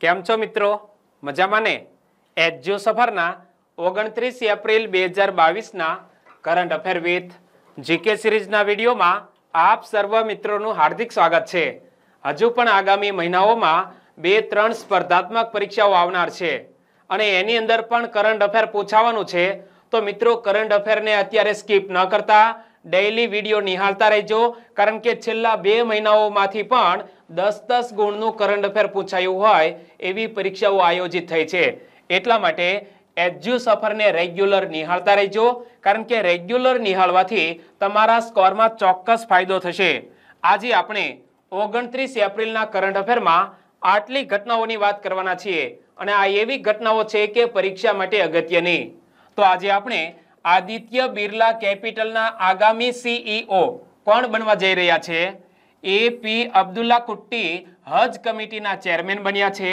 કેમ છો મિત્રો મજામાં ને એચજીઓ સફરના ઓગણત્રીસ એપ્રિલ બે હજાર બાવીસના કરંટ અફેર વિથ જીકે સિરીઝના વિડીયોમાં આપ સર્વ મિત્રોનું હાર્દિક સ્વાગત છે હજુ પણ આગામી મહિનાઓમાં બે ત્રણ સ્પર્ધાત્મક પરીક્ષાઓ આવનાર છે અને એની અંદર પણ કરંટ અફેર પૂછાવાનું છે તો મિત્રો કરંટ અફેરને અત્યારે સ્કીપ ન કરતા ડેઇલી વિડીયો નિહાળતા રહેજો કારણ કે છેલ્લા બે મહિનાઓમાંથી પણ દસ દસ ગુણનું કરંટ અફેર પૂછાયું હોય એવી પરીક્ષાઓ આયોજિત થઈ છે એટલા માટે એજ્યુ સફરને રેગ્યુલર નિહાળતા રહેજો કારણ કે રેગ્યુલર નિહાળવાથી તમારા સ્કોરમાં ચોક્કસ ફાયદો થશે આજે આપણે ઓગણત્રીસ એપ્રિલના કરંટ અફેરમાં આટલી ઘટનાઓની વાત કરવાના છીએ અને આ એવી ઘટનાઓ છે કે પરીક્ષા માટે અગત્યની તો આજે આપણે આદિત્ય બિરલા કેપિટલના આગામી સીઈઓ e કોણ બનવા જઈ રહ્યા છે એપી અબ્દુલ્લા કુટ્ટી હજ કમિટીના ચેરમેન બન્યા છે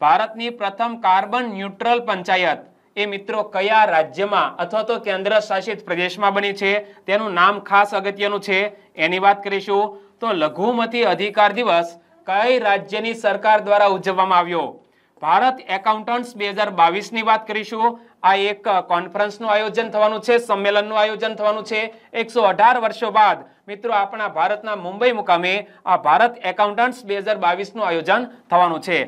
ભારતની પ્રથમ કાર્બન ન્યુટ્રલ પંચાયત એ મિત્રો કયા રાજ્યમાં અથવા તો કેન્દ્ર શાસિત પ્રદેશમાં બની છે તેનું નામ ખાસ અગત્યનું છે એની વાત કરીશું તો લઘુમતી અધિકાર દિવસ કઈ રાજ્યની સરકાર દ્વારા ઉજવવામાં આવ્યો ભારત એકાઉન્ટન્ટ્સ બે હજાર બાવીસની વાત કરીશું આ એક કોન્ફરન્સનું આયોજન થવાનું છે સંમેલનનું આયોજન થવાનું છે એકસો અઢાર વર્ષો બાદ મિત્રો આપણા ભારતના મુંબઈ મુકામે આ ભારત એકાઉન્ટન્ટ્સ બે હજાર બાવીસનું આયોજન થવાનું છે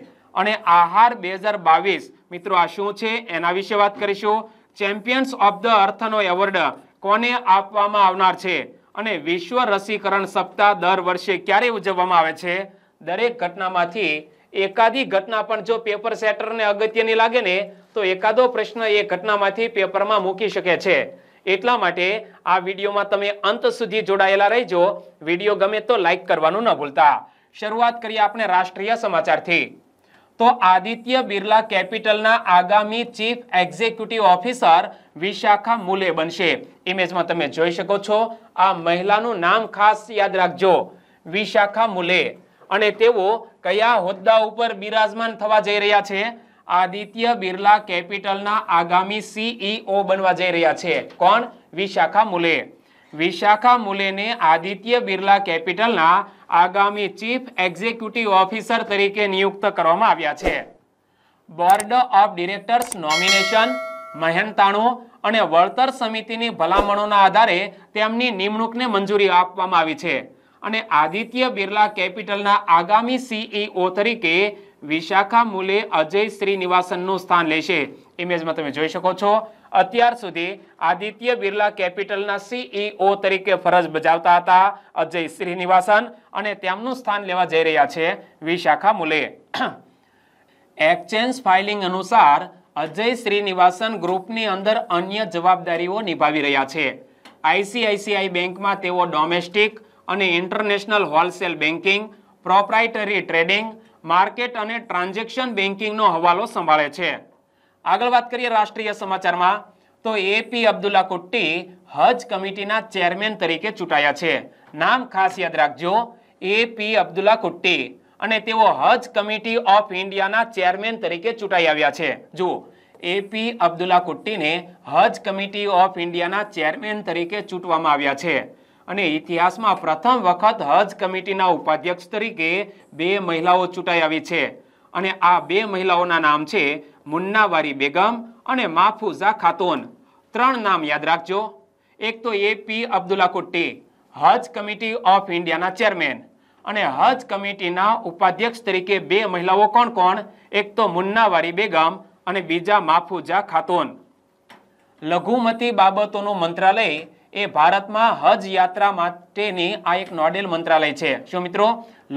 અને આહાર બે હજાર બાવીસ મિત્રો આ શું છે એના વિશે વાત કરીશું ચેમ્પિયન્સ ઓફ ધ અર્થનો એવોર્ડ કોને આપવામાં આવનાર છે અને વિશ્વ રસીકરણ સપ્તાહ દર વર્ષે ક્યારે ઉજવવામાં આવે છે દરેક ઘટનામાંથી એકાદી ઘટના પણ જો પેપર સેટરને અગત્યની લાગે ને તો એકાદો પ્રશ્ન એ ઘટનામાંથી પેપરમાં મૂકી શકે છે એટલા માટે આ વિડીયોમાં તમે અંત સુધી જોડાયેલા રહેજો વિડીયો ગમે તો લાઈક કરવાનું ન ભૂલતા શરૂઆત કરીએ આપણે રાષ્ટ્રીય સમાચારથી તો આદિત્ય બિરલા કેપિટલના આગામી chief executive officer Vishakha Mulye બનશે ઇમેજમાં તમે જોઈ શકો છો આ મહિલાનું નામ ખાસ યાદ રાખજો વિશાખા મુલે અને તેઓ કયા હોદ્દા ઉપર બિરાજમાન થવા જઈ રહ્યા છે આદિત્ય બિરલા કેપિટલના આગામી સીઈઓ e બનવા જઈ રહ્યા છે કોણ વિશાખા મુલે વિશાખા મુલેને આદિત્ય બિરલા કેપિટલના આગામી ચીફ એક્ઝિક્યુટિવ ઓફિસર તરીકે નિયુક્ત કરવામાં આવ્યા છે બોર્ડ ઓફ ડિરેક્ટર્સ નોમિનેશન મહેનતાણું અને વળતર સમિતિની ભલામણોના આધારે તેમની નિમણૂકને મંજૂરી આપવામાં આવી છે અને આદિત્ય બિરલા કેપિટલના આગામી સીઈઓ e તરીકે વિશાખા મુલે અજય શ્રીનિવાસનનું સ્થાન લેશે ઇમેજમાં તમે જોઈ શકો છો અત્યાર સુધી આદિત્ય બિરલા કેપિટલના સીઈઓ e તરીકે ફરજ બજાવતા હતા અજય શ્રીનિવાસન અને તેમનું સ્થાન લેવા જઈ રહ્યા છે વિશાખા મુલે એક્સચેન્જ ફાઇલિંગ અનુસાર અજય શ્રીનિવાસન ગ્રુપની અંદર અન્ય જવાબદારીઓ નિભાવી રહ્યા છે આઈસીઆઈસીઆઈ બેંકમાં તેઓ ડોમેસ્ટિક અને international wholesale banking proprietary trading market અને ટ્રાન્ઝેક્શન બેન્કિંગનો હવાલો સંભાળે છે આગળ વાત કરીએ રાષ્ટ્રીય સમાચારમાં તો એપી અબ્દુલ્લા કુટ્ટી હજ કમિટીના ચેરમેન તરીકે ચૂંટાયા છે નામ ખાસ યાદ રાખજો એપી અબ્દુલ્લા કુટ્ટી અને તેઓ હજ કમિટી ઓફ ઇન્ડિયાના ચેરમેન તરીકે ચૂંટાઈ આવ્યા છે જુઓ એપી અબ્દુલ્લા કુટ્ટીને હજ કમિટી ઓફ ઇન્ડિયાના ચેરમેન તરીકે ચૂંટવામાં આવ્યા છે અને ઇતિહાસમાં પ્રથમ વખત હજ કમિટીના ઉપાધ્યક્ષ તરીકે બે મહિલાઓ ચૂંટાઈ આવી છે અને આ બે મહિલાઓના નામ છે મુન્નાવારી બેગમ અને માફુઝા ખાતુન ત્રણ નામ યાદ રાખજો એક તો એપી અબ્દુલ્લા કુટ્ટી હજ કમિટી ઓફ ઇન્ડિયાના ચેરમેન અને હજ કમિટીના ઉપાધ્યક્ષ તરીકે બે મહિલાઓ કોણ કોણ એક તો મુન્નાવારી બેગમ અને બીજા માફુઝા ખાતુન લઘુમતી બાબતોનું મંત્રાલય એ ભારતમાં હજ યાત્રા માટેની આ એક નોડેલ મંત્રાલય છે શું મિત્રો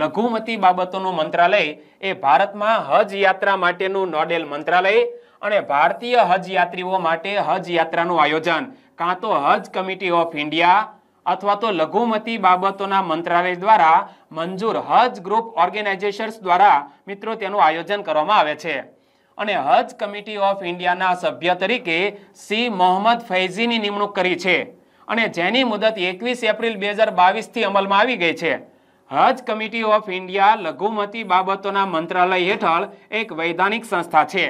લઘુમતી બાબતોનું મંત્રાલય એ ભારતમાં હજ યાત્રા માટેનું નોડેલ મંત્રાલય અને ભારતીય હજ યાત્રીઓ માટે હજ યાત્રાનું આયોજન કાં તો હજ કમિટી ઓફ ઇન્ડિયા અથવા તો લઘુમતી બાબતોના મંત્રાલય દ્વારા મંજૂર હજ ગ્રુપ ઓર્ગેનાઇઝેશન્સ દ્વારા મિત્રો તેનું આયોજન કરવામાં આવે છે અને હજ કમિટી ઓફ ઇન્ડિયાના સભ્ય તરીકે સી મોહમ્મદ ફૈઝીની નિમણૂક કરી છે અને જેની મુદત એકવીસ એપ્રિલ બે હજાર બાવીસથી અમલમાં આવી ગઈ છે હજ કમિટી ઓફ ઇન્ડિયા લઘુમતી બાબતોના મંત્રાલય હેઠળ એક વૈધાનિક સંસ્થા છે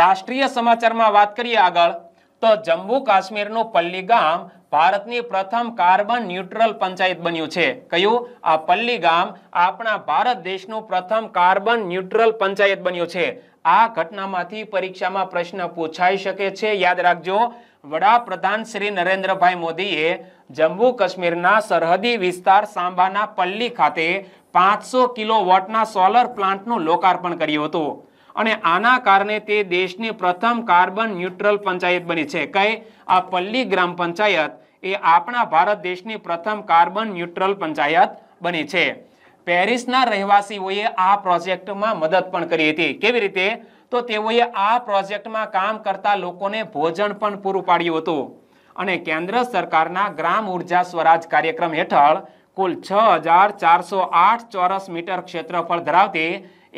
રાષ્ટ્રીય સમાચારમાં વાત કરીએ આગળ તો જમ્મુ કાશ્મીરનું પલ્લી ગામ ભારતની પ્રથમ કાર્બન ન્યુટ્રલ પંચાયત બન્યું છે કયું આ પલ્લી ગામ આપણા ભારત દેશનું પ્રથમ કાર્બન ન્યુટ્રલ પંચાયત બન્યું છે આ ઘટનામાંથી પરીક્ષામાં પ્રશ્ન પૂછાઈ શકે છે યાદ રાખજો વડાપ્રધાન શ્રી નરેન્દ્રભાઈ મોદીએ જમ્મુ કાશ્મીરના સરહદી વિસ્તાર સાંબાના પલ્લી ખાતે પાંચસો કિલો વોટના સોલર પ્લાન્ટનું લોકાર્પણ કર્યું હતું અને આના કારણે તે દેશની પ્રથમ કાર્બન ન્યુટ્રલ પંચાયત બની છે કઈ આ પલ્લી ગ્રામ પંચાયત એ આપણા ભારત દેશની પ્રથમ કાર્બન ન્યુટ્રલ પંચાયત બની છે પેરિસના રહેવાસીઓએ આ પ્રોજેક્ટમાં મદદ પણ કરી હતી કેવી રીતે તો તેઓએ આ પ્રોજેક્ટમાં કામ કરતા લોકોને ભોજન પણ પૂરું પાડ્યું હતું અને કેન્દ્ર સરકારના ગ્રામ ઉર્જા સ્વરાજ કાર્યક્રમ હેઠળ કુલ છ હજાર ચારસો આઠ ચોરસ મીટર ક્ષેત્રફળ ધરાવતી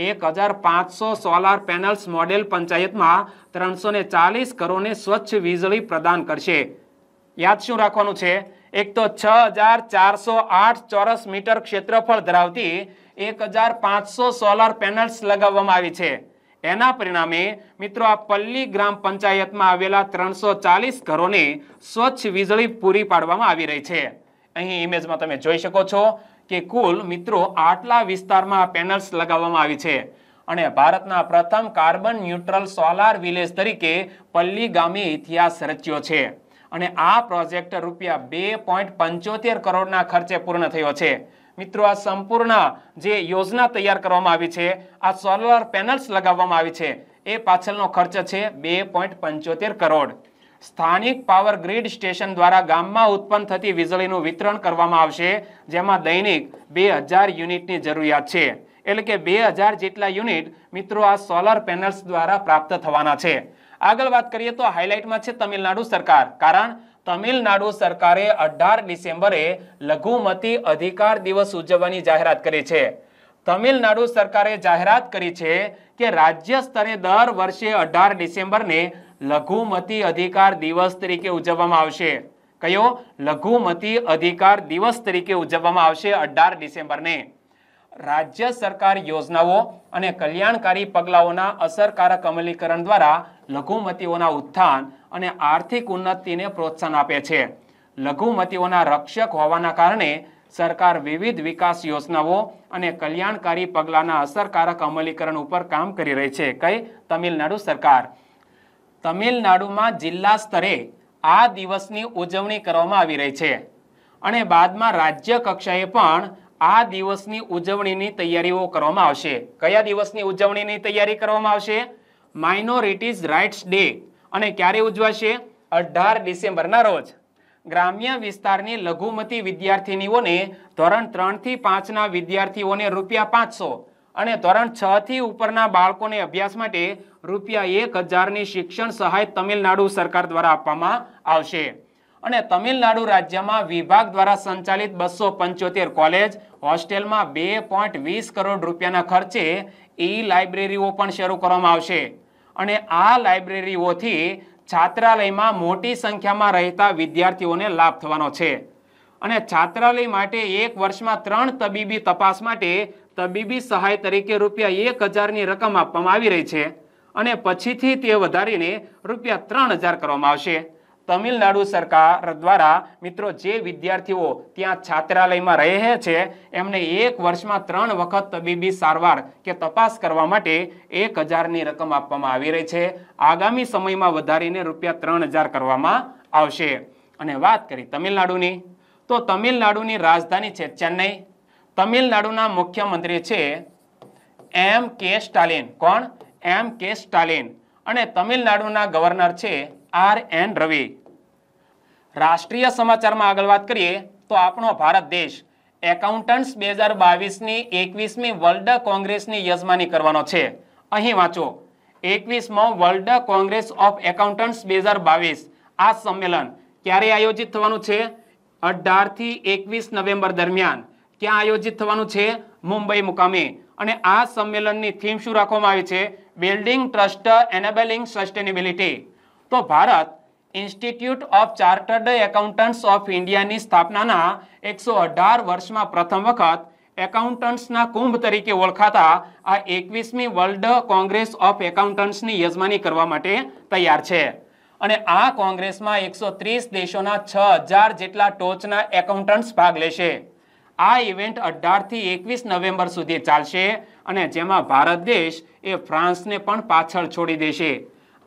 એક હજાર પાંચસો સોલાર પેનલ્સ મોડેલ પંચાયતમાં ત્રણસો ને ચાલીસ કરોડને સ્વચ્છ વીજળી પ્રદાન કરશે યાદ શું રાખવાનું છે એક તો છ હજાર ચારસો આઠ ચોરસ મીટર ક્ષેત્રફળ ધરાવતી એક હજાર પાંચસો સોલાર પેનલ્સ લગાવવામાં આવી છે એના પરિણામે મિત્રો આ પલ્લી ગ્રામ પંચાયતમાં આવેલા ત્રણસો ચાલીસ ઘરોને સ્વચ્છ વીજળી પૂરી પાડવામાં આવી રહી છે અહીં ઇમેજમાં તમે જોઈ શકો છો કે કુલ મિત્રો આટલા વિસ્તારમાં પેનલ્સ લગાવવામાં આવી છે અને ભારતના પ્રથમ કાર્બન ન્યુટ્રલ સોલાર વિલેજ તરીકે પલ્લી ગામે ઇતિહાસ રચ્યો છે અને આ પ્રોજેક્ટ રૂપિયા બે પોઈન્ટ પંચોતેર કરોડના ખર્ચે પૂર્ણ થયો છે મિત્રો આ સંપૂર્ણ જે યોજના તૈયાર કરવામાં આવી છે આ સોલર પેનલ્સ લગાવવામાં આવી છે એ પાછળનો ખર્ચ છે બે કરોડ સ્થાનિક પાવર ગ્રીડ સ્ટેશન દ્વારા ગામમાં ઉત્પન્ન થતી વીજળીનું વિતરણ કરવામાં આવશે જેમાં દૈનિક બે હજાર યુનિટની જરૂરિયાત છે એટલે કે બે હજાર જેટલા યુનિટ મિત્રો આ સોલર પેનલ્સ દ્વારા પ્રાપ્ત થવાના છે આગળ વાત કરીએ તો હાઇલાઇટમાં છે તમિલનાડુ સરકાર કારણ તમિલનાડુ સરકારે અઢાર ડિસેમ્બરે લઘુમતી અધિકાર દિવસ ઉજવવાની જાહેરાત કરી છે તમિલનાડુ સરકારે જાહેરાત કરી છે કે રાજ્ય સ્તરે દર વર્ષે અઢાર ડિસેમ્બરને લઘુમતી અધિકાર દિવસ તરીકે ઉજવવામાં આવશે કયો લઘુમતી અધિકાર દિવસ તરીકે ઉજવવામાં આવશે અઢાર ડિસેમ્બરને રાજ્ય સરકાર યોજનાઓ અને કલ્યાણકારી પગલાઓના અસરકારક અમલીકરણ દ્વારા લઘુમતીઓના ઉત્થાન અને આર્થિક ઉન્નતિને પ્રોત્સાહન આપે છે લઘુમતીઓના રક્ષક હોવાના કારણે સરકાર વિવિધ વિકાસ યોજનાઓ અને કલ્યાણકારી પગલાંના અસરકારક અમલીકરણ ઉપર કામ કરી રહી છે કઈ તમિલનાડુ સરકાર તમિલનાડુમાં જિલ્લા સ્તરે આ દિવસની ઉજવણી કરવામાં આવી રહી છે અને બાદમાં રાજ્ય કક્ષાએ પણ આ દિવસની ઉજવણીની તૈયારીઓ કરવામાં આવશે કયા દિવસની ઉજવણીની તૈયારી કરવામાં આવશે માઇનોરિટીઝ રાઇટ્સ ડે અને ક્યારે ઉજવાશે અઢાર ડિસેમ્બરના રોજ ગ્રામ્ય વિસ્તારની લઘુમતી વિદ્યાર્થીનીઓને ધોરણ ત્રણથી પાંચના વિદ્યાર્થીઓને રૂપિયા પાંચસો અને ધોરણ છ થી ઉપરના બાળકોને અભ્યાસ માટે રૂપિયા એક હજારની શિક્ષણ સહાય તમિલનાડુ સરકાર દ્વારા આપવામાં આવશે અને તમિલનાડુ રાજ્યમાં વિભાગ દ્વારા સંચાલિત બસો પંચોતેર કોલેજ હોસ્ટેલમાં બે પોઈન્ટ વીસ કરોડ રૂપિયાના ખર્ચે ઈ લાઇબ્રેરીઓ પણ શરૂ કરવામાં આવશે અને આ લાઇબ્રેરીઓથી છાત્રાલયમાં મોટી સંખ્યામાં રહેતા વિદ્યાર્થીઓને લાભ થવાનો છે અને છાત્રાલય માટે એક વર્ષમાં ત્રણ તબીબી તપાસ માટે તબીબી સહાય તરીકે રૂપિયા એક હજારની રકમ આપવામાં આવી રહી છે અને પછીથી તે વધારીને રૂપિયા ત્રણ હજાર કરવામાં આવશે તમિલનાડુ સરકાર દ્વારા મિત્રો જે વિદ્યાર્થીઓ ત્યાં છાત્રાલયમાં રહે છે એમને એક વર્ષમાં ત્રણ વખત તબીબી સારવાર કે તપાસ કરવા માટે એક હજારની રકમ આપવામાં આવી રહી છે આગામી સમયમાં વધારીને રૂપિયા ત્રણ કરવામાં આવશે અને વાત કરી તમિલનાડુની તો તમિલનાડુની રાજધાની છે ચેન્નઈ તમિલનાડુના મુખ્યમંત્રી છે એમ કે સ્ટાલિન કોણ એમ કે સ્ટાલિન અને તમિલનાડુના ગવર્નર છે આર એન રવિ રાષ્ટ્રીય સમાચારમાં આગળ વાત કરીએ તો આપણો ભારત દેશ એકાઉન્ટન્ટ્સ બે હજાર બાવીસની એકવીસમી વર્લ્ડ કોંગ્રેસની યજમાની કરવાનો છે અહીં વાંચો એકવીસમો વર્લ્ડ કોંગ્રેસ ઓફ એકાઉન્ટન્ટ્સ બે હજાર બાવીસ આ સંમેલન ક્યારે આયોજિત થવાનું છે અઢારથી એકવીસ નવેમ્બર દરમિયાન ક્યાં આયોજિત થવાનું છે મુંબઈ મુકામે અને આ સંમેલનની થીમ શું રાખવામાં આવી છે બિલ્ડિંગ ટ્રસ્ટ એનેબલિંગ સસ્ટેનેબિલિટી તો Bharat institute of chartered accountants of ઇન્ડિયાની સ્થાપનાના એકસો અઢાર વર્ષમાં પ્રથમ વખત એકાઉન્ટન્ટ્સના કુંભ તરીકે ઓળખાતા આ એકવીસમી વર્લ્ડ કોંગ્રેસ ઓફ એકાઉન્ટન્ટ્સની યજમાની કરવા માટે તૈયાર છે અને આ કોંગ્રેસમાં એકસો ત્રીસ દેશોના છ હજાર જેટલા ટોચના એકાઉન્ટન્ટ્સ ભાગ લેશે આ ઇવેન્ટ અઢારથી એકવીસ નવેમ્બર સુધી ચાલશે અને જેમાં ભારત દેશ એ ફ્રાન્સને પણ પાછળ છોડી દેશે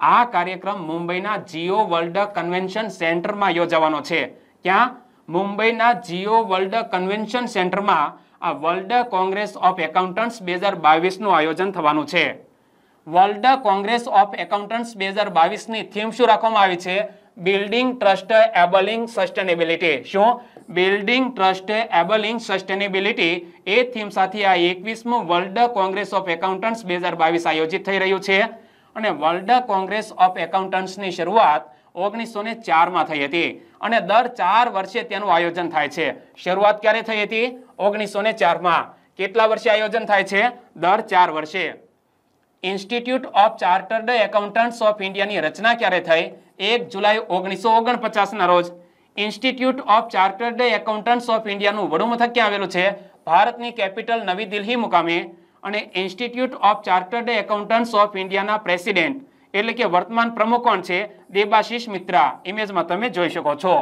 આ કાર્યક્રમ મુંબઈના જીઓ વર્લ્ડ કન્વેન્શન સેન્ટરમાં યોજાવાનો છે ક્યાં મુંબઈના જીઓ વર્લ્ડ કન્વેન્શન સેન્ટરમાં આ વર્લ્ડ કોંગ્રેસ ઓફ એકાઉન્ટન્ટ્સ બે હજાર બાવીસનું આયોજન થવાનું છે વર્લ્ડ કોંગ્રેસ ઓફ એકાઉન્ટન્ટ્સ બે હજાર બાવીસની થીમ શું રાખવામાં આવી છે બિલ્ડિંગ ટ્રસ્ટ એબલિંગ સસ્ટેનેબિલિટી શું બિલ્ડિંગ ટ્રસ્ટ એબલિંગ સસ્ટેનેબિલિટી એ થીમ સાથે આ એકવીસમું વર્લ્ડ કોંગ્રેસ ઓફ એકાઉન્ટન્ટ્સ બે હજાર બાવીસ આયોજિત થઈ રહ્યું છે અને વર્લ્ડ કોંગ્રેસ ઓફ એકાઉન્ટન્ટ્સની શરૂઆત ઓગણીસો ને ચારમાં થઈ હતી અને દર ચાર વર્ષે તેનું આયોજન થાય છે શરૂઆત ક્યારે થઈ હતી ઓગણીસો ને ચારમાં કેટલા વર્ષે આયોજન થાય છે દર ચાર વર્ષે institute of chartered accountants of ઇન્ડિયાની રચના ક્યારે થઈ એક જુલાઈ ઓગણીસો ઓગણપચાસના રોજ institute of chartered accountants of ઇન્ડિયાનું વડું મથક ક્યાં આવેલું છે ભારતની કેપિટલ નવી દિલ્હી મુકામે અને institute of chartered accountants of ઇન્ડિયાના પ્રેસિડેન્ટ એટલે કે વર્તમાન પ્રમુખ કોણ છે દેબાશીષ મિત્રા ઇમેજમાં તમે જોઈ શકો છો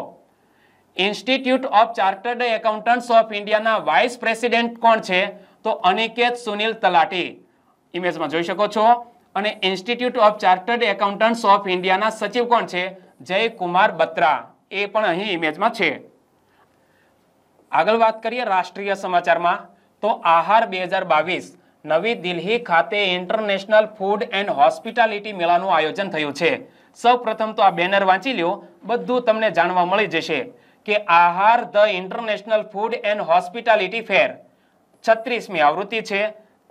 institute of chartered accountants of ઇન્ડિયાના વાઇસ પ્રેસિડેન્ટ કોણ છે તો અનિકેત સુનિલ તલાટી ઇમેજમાં જોઈ શકો છો અને institute of chartered accountants of ઇન્ડિયાના સચિવ કોણ છે જયકુમાર બત્રા એ પણ અહીં ઇમેજમાં છે આગળ વાત કરીએ રાષ્ટ્રીય સમાચારમાં તો આહાર બે હજાર બાવીસ નવી દિલ્હી ખાતે ઇન્ટરનેશનલ ફૂડ એન્ડ હોસ્પિટાલિટી મેળાનું આયોજન થયું છે સૌપ્રથમ તો આ બેનર વાંચી લ્યો બધું તમને જાણવા મળી જશે કે Aahar the international food and hospitality fair છત્રીસમી આવૃત્તિ છે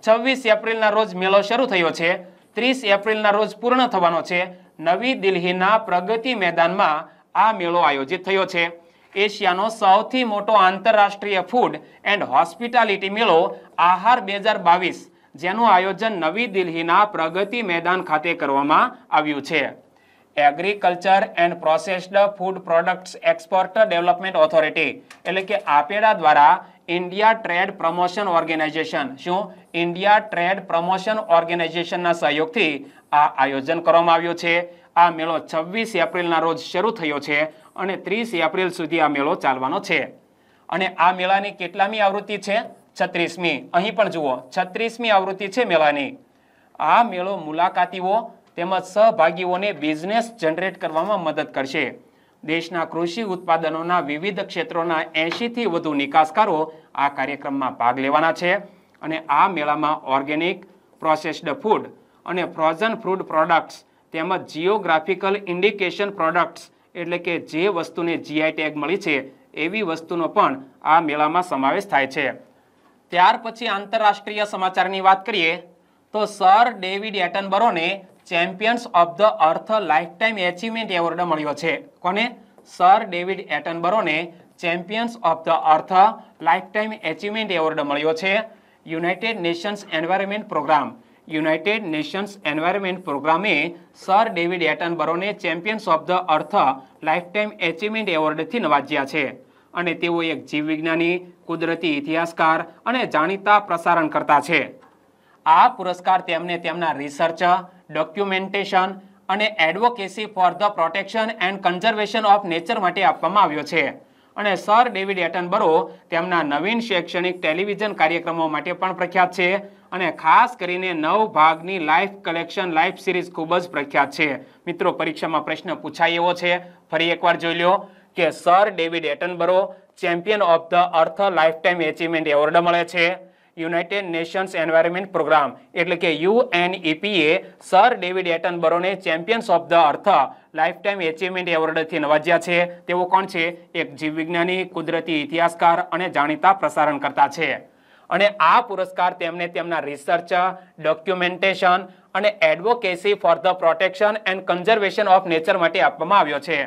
છવ્વીસ એપ્રિલના રોજ મેળો શરૂ થયો છે ત્રીસ એપ્રિલના રોજ પૂર્ણ થવાનો છે નવી દિલ્હીના પ્રગતિ મેદાનમાં આ મેળો આયોજિત થયો છે એશિયાનો સૌથી મોટો આંતરરાષ્ટ્રીય ફૂડ એન્ડ હોસ્પિટાલિટી મેળો આહાર બે હજાર બાવીસ જેનું આયોજન નવી દિલ્હીના પ્રગતિ મેદાન ખાતે કરવામાં આવ્યું છે agriculture and processed food products export development authority એટલે કે આપેડા દ્વારા ઇન્ડિયા ટ્રેડ પ્રમોશન ઓર્ગેનાઇઝેશન શું ઇન્ડિયા ટ્રેડ પ્રમોશન ઓર્ગેનાઇઝેશનના સહયોગથી આ આયોજન કરવામાં આવ્યું છે આ મેળો છવ્વીસ એપ્રિલના રોજ શરૂ થયો છે અને ત્રીસ એપ્રિલ સુધી આ મેળો ચાલવાનો છે અને આ મેળાની કેટલામી આવૃત્તિ છે છત્રીસમી અહીં પણ જુઓ છત્રીસમી આવૃત્તિ છે મેળાની આ મેળો મુલાકાતીઓ તેમજ સહભાગીઓને બિઝનેસ જનરેટ કરવામાં મદદ કરશે દેશના કૃષિ ઉત્પાદનોના વિવિધ ક્ષેત્રોના એંશીથી વધુ નિકાસકારો આ કાર્યક્રમમાં ભાગ લેવાના છે અને આ મેળામાં ઓર્ગેનિક પ્રોસેસ્ડ ફૂડ અને ફ્રોઝન ફૂડ પ્રોડક્ટ્સ તેમજ જીઓગ્રાફિકલ ઇન્ડિકેશન પ્રોડક્ટ્સ એટલે કે જે વસ્તુને જીઆઈ ટેગ મળી છે એવી વસ્તુનો પણ આ મેળામાં સમાવેશ થાય છે ત્યાર પછી આંતરરાષ્ટ્રીય સમાચારની વાત કરીએ તો સર ડેવિડ એટનબરોને champions of the earth lifetime achievement award મળ્યો છે કોને સર ડેવિડ એટનબરોને champions of the earth lifetime achievement award મળ્યો છે United Nations environment programme United Nations environment પ્રોગ્રામે સર ડેવિડ એટનબરોને champions of the earth lifetime achievement એવોર્ડથી નવાજ્યા છે અને તેઓ એક જીવવિજ્ઞાની કુદરતી ઇતિહાસકાર અને જાણીતા પ્રસારણકર્તા છે આ પુરસ્કાર તેમને તેમના રિસર્ચ ડોક્યુમેન્ટેશન અને advocacy for the protection and conservation of nature માટે આપવામાં આવ્યો છે અને સર ડેવિડ એટનબરો તેમના નવીન શૈક્ષણિક ટેલિવિઝન કાર્યક્રમો માટે પણ પ્રખ્યાત છે અને ખાસ કરીને નવ ભાગની લાઈફ કલેક્શન લાઈફ સિરીઝ ખૂબ જ પ્રખ્યાત છે મિત્રો પરીક્ષામાં પ્રશ્ન પૂછાય એવો છે ફરી એકવાર જોઈ લો કે sir David Attenborough champion of the earth lifetime achievement award મળે છે યુનાઇટેડ નેશન્સ એન્વાયરમેન્ટ પ્રોગ્રામ એટલે કે યુએનઈપીએ સર ડેવિડ એટનબરોને champions of the earth lifetime achievement એવોર્ડથી નવાજ્યા છે તેઓ કોણ છે એક જીવવિજ્ઞાની કુદરતી ઇતિહાસકાર અને જાણીતા પ્રસારણકર્તા છે અને આ પુરસ્કાર તેમને તેમના રિસર્ચ ડોક્યુમેન્ટેશન અને advocacy for the protection and conservation of nature માટે આપવામાં આવ્યો છે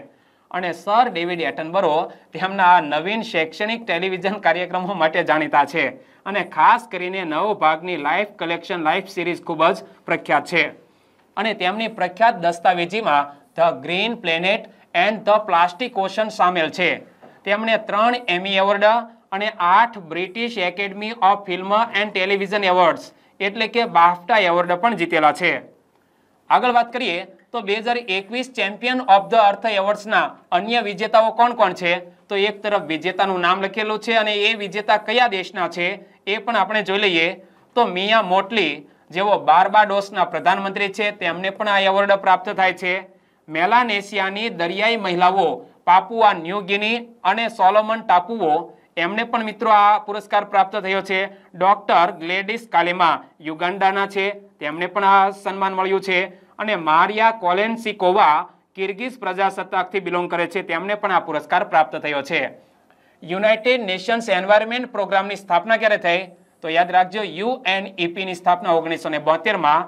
અને સર ડેવિડ એટનબરો તેમના આ નવીન શૈક્ષણિક ટેલિવિઝન કાર્યક્રમો માટે જાણીતા છે અને ખાસ કરીને નવ ભાગની લાઈફ કલેક્શન લાઈફ સિરીઝ ખૂબ જ પ્રખ્યાત છે અને તેમની પ્રખ્યાત દસ્તાવેજીમાં the green planet and the plastic ocean સામેલ છે તેમણે ત્રણ એમી એવોર્ડ અને આઠ British academy of film and television awards એટલે કે બાફટા એવોર્ડ પણ જીતેલા છે આગળ વાત કરીએ તો બે હજાર એકવીસ ચેમ્પિયન ઓફ ધ અર્થ એવોર્ડ્સના અન્ય વિજેતાઓ કોણ કોણ છે તો એક તરફ વિજેતાનું નામ લખેલું છે અને એ વિજેતા કયા દેશના છે એ પણ આપણે જોઈ લઈએ તો મિયા મોટલી જેઓ બારબાડોસના પ્રધાનમંત્રી છે તેમને પણ આ એવોર્ડ પ્રાપ્ત થાય છે મેલાનેશિયાની દરિયાઈ મહિલાઓ પાપુઆ ન્યૂ ગિની અને સોલોમન ટાપુઓ એમને પણ મિત્રો આ પુરસ્કાર પ્રાપ્ત થયો છે ડોક્ટર ગ્લેડિસ કાલેમા યુગાન્ડાના છે તેમને પણ આ સન્માન મળ્યું છે અને મારિયા કોલેન્સિકોવા કિર્ગિઝ પ્રજાસત્તાકથી બિલોંગ કરે છે તેમને પણ આ પુરસ્કાર પ્રાપ્ત થયો છે યુનાઇટેડ નેશન્સ એન્વાયરમેન્ટ પ્રોગ્રામની સ્થાપના ક્યારે થઈ તો યાદ રાખજો યુએનઈપીની સ્થાપના ઓગણીસો ને બોતેરમાં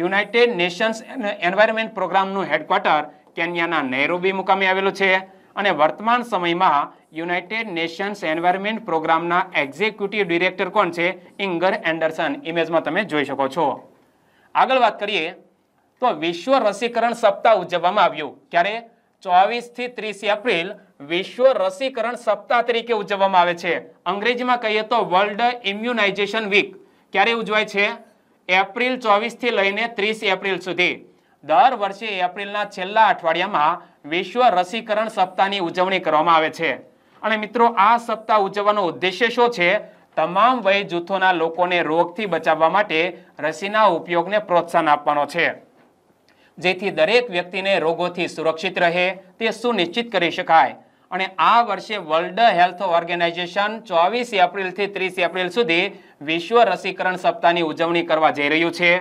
યુનાઇટેડ નેશન્સ એન્વાયરમેન્ટ પ્રોગ્રામનું હેડક્વાર્ટર કેન્યાના નૈરોબી મુકામે આવેલું છે અને વર્તમાન સમયમાં યુનાઇટેડ નેશન્સ એન્વાયરમેન્ટ પ્રોગ્રામના એક્ઝિક્યુટિવ ડિરેક્ટર કોણ છે ઇંગર એન્ડરસન ઇમેજમાં તમે જોઈ શકો છો આગળ વાત કરીએ તો વિશ્વ રસીકરણ સપ્તાહ ઉજવવામાં આવ્યું ક્યારે ચોવીસથી ત્રીસ એપ્રિલ વિશ્વ રસીકરણ સપ્તાહ તરીકે ઉજવવામાં આવે છે અંગ્રેજીમાં કહીએ તો વર્લ્ડ ઇમ્યુનાઇઝેશન વીક ક્યારે ઉજવાય છે એપ્રિલ ચોવીસથી લઈને ત્રીસ એપ્રિલ સુધી દર વર્ષે એપ્રિલના છેલ્લા અઠવાડિયામાં વિશ્વ રસીકરણ સપ્તાહની ઉજવણી કરવામાં આવે છે અને મિત્રો આ સપ્તાહ ઉજવવાનો ઉદ્દેશ્ય શું છે તમામ વય જૂથોના લોકોને રોગથી બચાવવા માટે રસીના ઉપયોગને પ્રોત્સાહન આપવાનો છે જેથી દરેક વ્યક્તિને રોગોથી સુરક્ષિત રહે તે સુનિશ્ચિત કરી શકાય અને આ વર્ષે વર્લ્ડ હેલ્થ ઓર્ગેનાઇઝેશન ચોવીસ એપ્રિલથી ત્રીસ એપ્રિલ સુધી વિશ્વ રસીકરણ સપ્તાહની ઉજવણી કરવા જઈ રહ્યું છે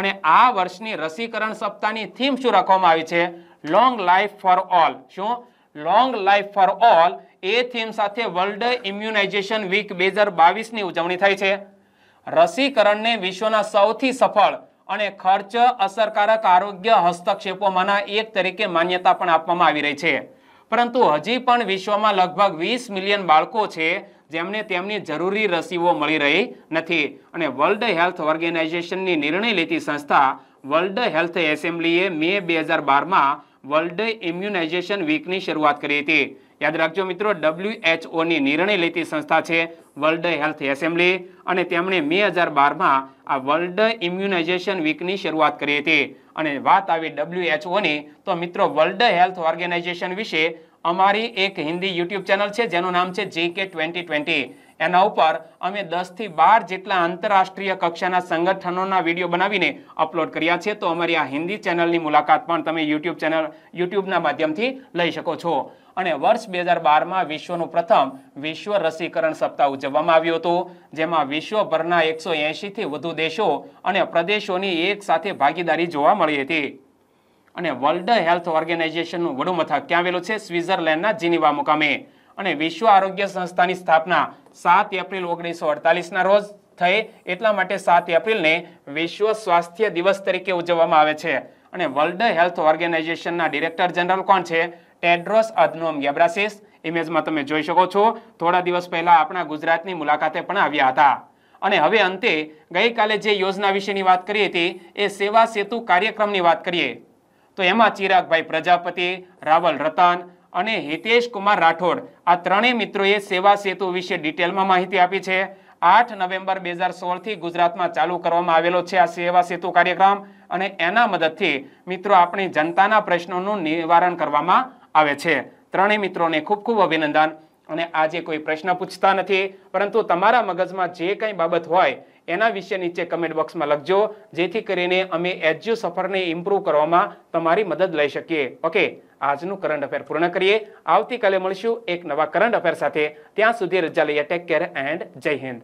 અને આ વર્ષની રસીકરણ સપ્તાહની થીમ શું રાખવામાં આવી છે લોંગ લાઈફ ફોર ઓલ શું લોંગ લાઈફ ફોર ઓલ એ થીમ સાથે વર્લ્ડ ઇમ્યુનાઇઝેશન વીક બે હજાર બાવીસની ઉજવણી થઈ છે રસીકરણને વિશ્વના સૌથી સફળ અને ખર્ચ અસરકારક આરોગ્ય હસ્તક્ષેપોમાંના એક તરીકે માન્યતા પણ આપવામાં આવી રહી છે પરંતુ હજી પણ વિશ્વમાં લગભગ વીસ મિલિયન બાળકો છે જેમને તેમની જરૂરી રસીઓ મળી રહી નથી અને વર્લ્ડ હેલ્થ ઓર્ગેનાઇઝેશનની નિર્ણય લેતી સંસ્થા વર્લ્ડ હેલ્થ એસેમ્બલીએ મે બે હજાર બારમાં વર્લ્ડ ઇમ્યુનાઇઝેશન વીકની શરૂઆત કરી હતી યાદ રાખજો મિત્રો ડબ્લ્યુએચઓની નિર્ણય લેતી સંસ્થા છે વર્લ્ડ હેલ્થ એસેમ્બલી અને તેમણે બે હજાર બારમાં આ વર્લ્ડ ઇમ્યુનાઇઝેશન વીકની શરૂઆત કરી હતી અને વાત આવી ડબ્લ્યુએચઓની તો મિત્રો વર્લ્ડ હેલ્થ ઓર્ગેનાઇઝેશન વિશે અમારી એક હિન્દી યુટ્યુબ ચેનલ છે જેનું નામ છે જે કે ટ્વેન્ટી ટ્વેન્ટી એના ઉપર અમે દસથી બાર જેટલા આંતરરાષ્ટ્રીય કક્ષાના સંગઠનોના વિડીયો બનાવીને અપલોડ કર્યા છે તો અમારી આ હિન્દી ચેનલની મુલાકાત પણ તમે યુટ્યુબ ચેનલ યુટ્યુબના માધ્યમથી લઈ શકો છો અને વર્ષ બે હજાર બારમાં વિશ્વનું પ્રથમ વિશ્વ રસીકરણ સપ્તાહ ઉજવવામાં આવ્યું હતું જેમાં વિશ્વભરના એકસો એંશીથી વધુ દેશો અને પ્રદેશોની એક સાથે ભાગીદારી જોવા મળી હતી અને વર્લ્ડ હેલ્થ ઓર્ગેનાઇઝેશનનું વડું મથક ક્યાં આવેલું છે સ્વિટ્ઝરલેન્ડના જીનીવા મુકામે અને વિશ્વ આરોગ્ય સંસ્થાની સ્થાપના સાત એપ્રિલ ઓગણીસો અડતાલીસના રોજ થઈ એટલા માટે સાત એપ્રિલને વિશ્વ સ્વાસ્થ્ય દિવસ તરીકે ઉજવવામાં આવે છે અને વર્લ્ડ હેલ્થ ઓર્ગેનાઇઝેશનના ડિરેક્ટર જનરલ કોણ છે ટેડ્રોસ અધનોમ ગેબ્રાસિસ ઇમેજમાં તમે જોઈ શકો છો થોડા દિવસ પહેલા આપણા ગુજરાતની મુલાકાતે પણ આવ્યા હતા અને હવે અંતે ગઈકાલે જે યોજના વિશેની વાત કરી હતી એ સેવા સેતુ કાર્યક્રમની વાત કરીએ તો એમાં ચિરાગભાઈ પ્રજાપતિ રાવલ રતન અને હિતેશ કુમાર રાઠોડ આ ત્રણેય મિત્રોએ સેવા સેતુ વિશે ડિટેલમાં માહિતી આપી છે આઠ નવેમ્બર બે હજાર સોળથી ગુજરાતમાં ચાલુ કરવામાં આવેલો છે આ સેવા સેતુ કાર્યક્રમ અને એના મદદથી મિત્રો આપણી જનતાના પ્રશ્નોનું નિવારણ કરવામાં આવે છે ત્રણેય મિત્રોને ખૂબ ખૂબ અભિનંદન અને આજે કોઈ પ્રશ્ન પૂછતા નથી પરંતુ તમારા મગજમાં જે કંઈ બાબત હોય એના વિશે નીચે કમેન્ટ બોક્સમાં લખજો જેથી કરીને અમે એજ્યુ સફરને ઇમ્પ્રૂવ કરવામાં તમારી મદદ લઈ શકીએ ઓકે આજનું કરંટ અફેર પૂર્ણ કરીએ આવતીકાલે મળીશું એક નવા કરંટ અફેર સાથે ત્યાં સુધી રજા લઈએ ટેક કેર એન્ડ જય હિન્દ